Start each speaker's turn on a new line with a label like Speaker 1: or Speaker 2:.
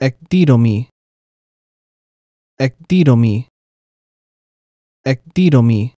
Speaker 1: ectidomy ectidomy ectidomy